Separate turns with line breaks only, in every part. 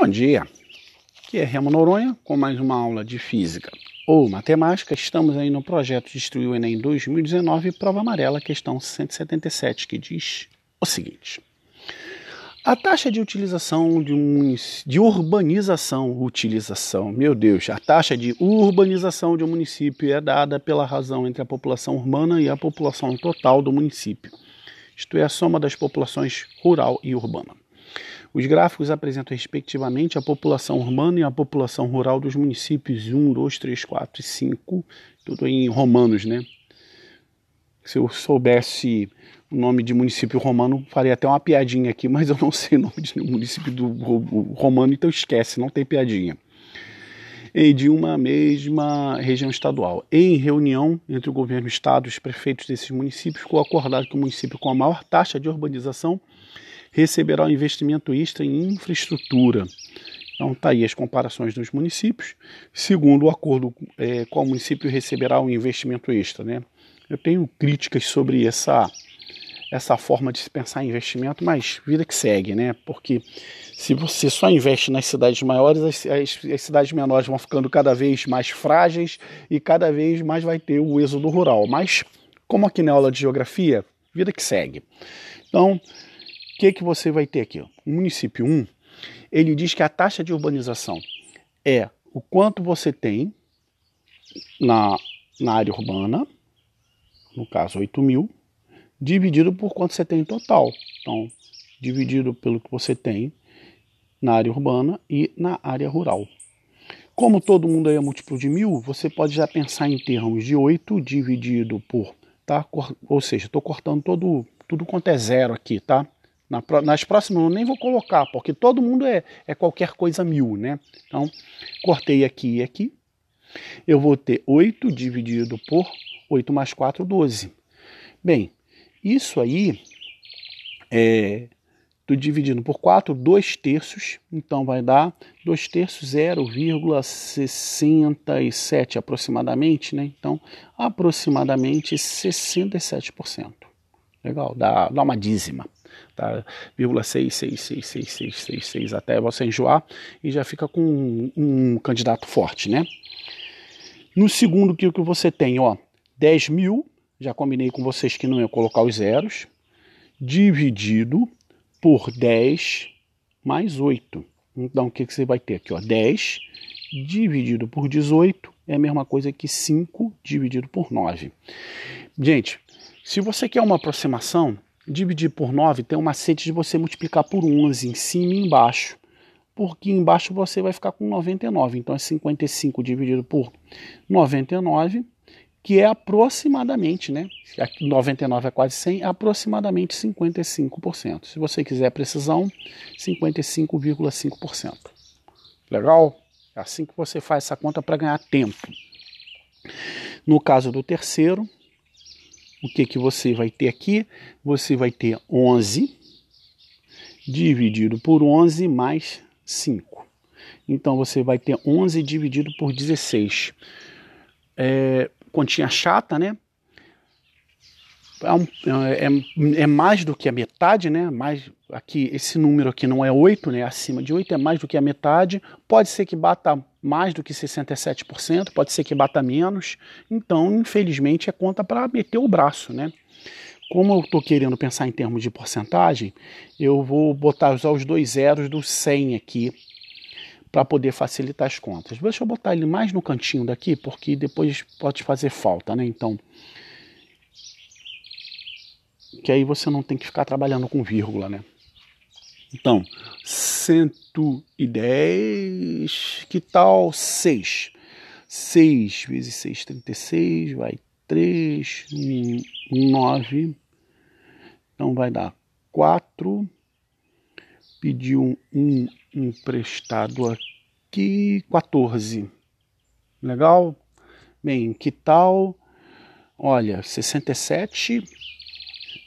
Bom dia, que é Remo Noronha com mais uma aula de Física ou Matemática. Estamos aí no projeto Destruiu o Enem 2019, prova amarela, questão 177, que diz o seguinte. A taxa de utilização de, um, de urbanização, utilização, meu Deus, a taxa de urbanização de um município é dada pela razão entre a população urbana e a população total do município. Isto é a soma das populações rural e urbana. Os gráficos apresentam, respectivamente, a população urbana e a população rural dos municípios 1, 2, 3, 4 e 5, tudo em romanos, né? Se eu soubesse o nome de município romano, faria até uma piadinha aqui, mas eu não sei o nome de município do romano, então esquece, não tem piadinha. E de uma mesma região estadual. Em reunião entre o governo, estadual e os prefeitos desses municípios, ficou acordado que o município com a maior taxa de urbanização receberá um investimento extra em infraestrutura. Então, está aí as comparações dos municípios. Segundo o acordo, é, qual município receberá um investimento extra? Né? Eu tenho críticas sobre essa, essa forma de se pensar em investimento, mas vida que segue, né? Porque se você só investe nas cidades maiores, as, as, as cidades menores vão ficando cada vez mais frágeis e cada vez mais vai ter o êxodo rural. Mas, como aqui na aula de geografia, vida que segue. Então, que, que você vai ter aqui? O município 1, ele diz que a taxa de urbanização é o quanto você tem na, na área urbana, no caso 8 mil, dividido por quanto você tem em total. Então, dividido pelo que você tem na área urbana e na área rural. Como todo mundo aí é múltiplo de mil, você pode já pensar em termos de 8 dividido por, tá? Ou seja, estou cortando todo, tudo quanto é zero aqui, tá? Na, nas próximas eu nem vou colocar, porque todo mundo é, é qualquer coisa mil, né? Então, cortei aqui e aqui. Eu vou ter 8 dividido por 8 mais 4, 12. Bem, isso aí é tô dividindo por 4, 2 terços, então vai dar 2 terços 0,67 aproximadamente, né? Então, aproximadamente 67%. Legal, dá, dá uma dízima tá? 0,6666666 até você enjoar e já fica com um, um candidato forte, né? No segundo que que você tem, ó, 10 mil, já combinei com vocês que não ia colocar os zeros, dividido por 10 mais 8. Então, o que, que você vai ter aqui? Ó? 10 dividido por 18 é a mesma coisa que 5 dividido por 9. Gente, se você quer uma aproximação, Dividir por 9 tem um macete de você multiplicar por 11 em cima e embaixo. Porque embaixo você vai ficar com 99. Então é 55 dividido por 99, que é aproximadamente, né? 99 é quase 100, é aproximadamente 55%. Se você quiser precisão, 55,5%. Legal? É assim que você faz essa conta para ganhar tempo. No caso do terceiro, o que, que você vai ter aqui? Você vai ter 11 dividido por 11 mais 5. Então você vai ter 11 dividido por 16. É, continha chata, né? É é, é, é, mais do que a metade, né? Mais aqui esse número aqui não é 8, né? Acima de 8 é mais do que a metade. Pode ser que bata mais do que 67%, pode ser que bata menos. Então, infelizmente, é conta para meter o braço, né? Como eu estou querendo pensar em termos de porcentagem, eu vou botar usar os dois zeros do 100 aqui para poder facilitar as contas. Deixa eu botar ele mais no cantinho daqui, porque depois pode fazer falta, né? Então, que aí você não tem que ficar trabalhando com vírgula, né? Então, 110, que tal 6? 6 vezes 6, 36, vai 3, 9, então vai dar 4, pediu um, um emprestado aqui, 14, legal? Bem, que tal, olha, 67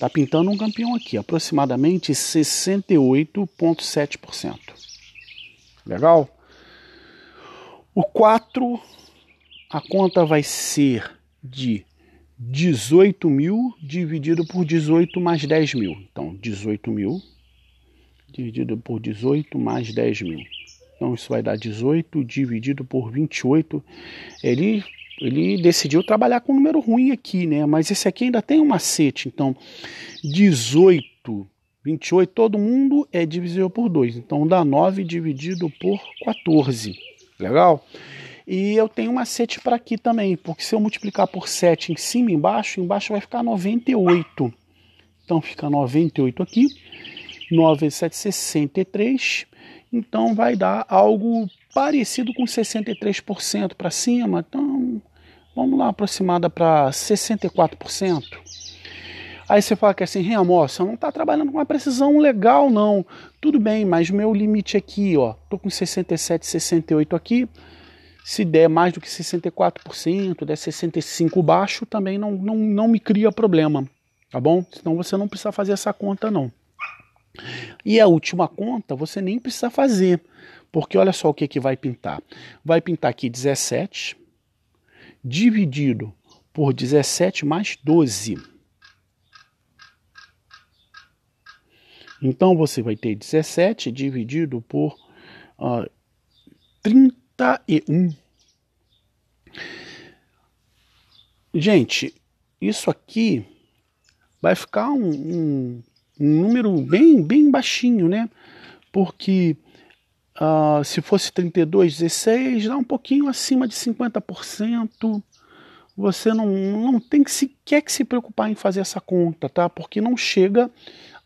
Está pintando um campeão aqui, aproximadamente 68,7%. Legal? O 4, a conta vai ser de 18 mil dividido por 18 mais 10 mil. Então, 18 mil dividido por 18 mais 10 mil. Então, isso vai dar 18 dividido por 28. Ele ele decidiu trabalhar com um número ruim aqui, né? Mas esse aqui ainda tem um macete, então 18, 28, todo mundo é divisível por 2. Então dá 9 dividido por 14. Legal? E eu tenho um macete para aqui também, porque se eu multiplicar por 7 em cima e embaixo, embaixo vai ficar 98. Então fica 98 aqui, 9 vezes 7, 63. Então vai dar algo parecido com 63% para cima. Então vamos lá, aproximada para 64%. Aí você fala que é assim, Renan, eu não está trabalhando com uma precisão legal não. Tudo bem, mas meu limite aqui, ó, tô com 67, 68 aqui. Se der mais do que 64%, der 65 baixo, também não, não, não me cria problema, tá bom? Senão você não precisa fazer essa conta não. E a última conta você nem precisa fazer, porque olha só o que, que vai pintar. Vai pintar aqui 17, dividido por 17 mais 12. Então você vai ter 17 dividido por uh, ah, 31. Gente, isso aqui vai ficar um, um, um número bem, bem baixinho, né? Porque Uh, se fosse 32,16, dá um pouquinho acima de 50%. Você não, não tem que sequer que se preocupar em fazer essa conta, tá? Porque não chega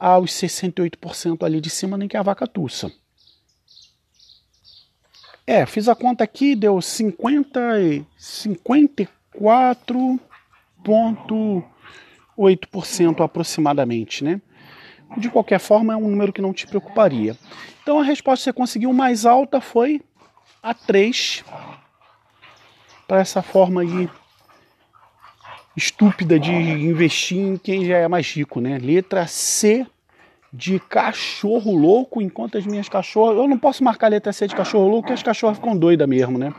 aos 68% ali de cima, nem que a vaca tussa. É, fiz a conta aqui, deu 50 54,8% aproximadamente, né? De qualquer forma, é um número que não te preocuparia. Então, a resposta que você conseguiu mais alta foi a 3 para essa forma aí estúpida de investir em quem já é mais rico, né? Letra C de cachorro louco, enquanto as minhas cachorras. Eu não posso marcar letra C de cachorro louco, porque as cachorras ficam doidas mesmo, né?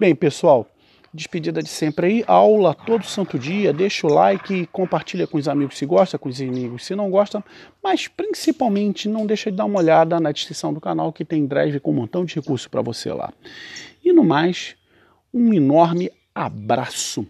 Bem, pessoal, despedida de sempre aí, aula todo santo dia, deixa o like, compartilha com os amigos se gosta, com os inimigos se não gosta, mas principalmente não deixa de dar uma olhada na descrição do canal que tem drive com um montão de recurso para você lá. E no mais, um enorme abraço.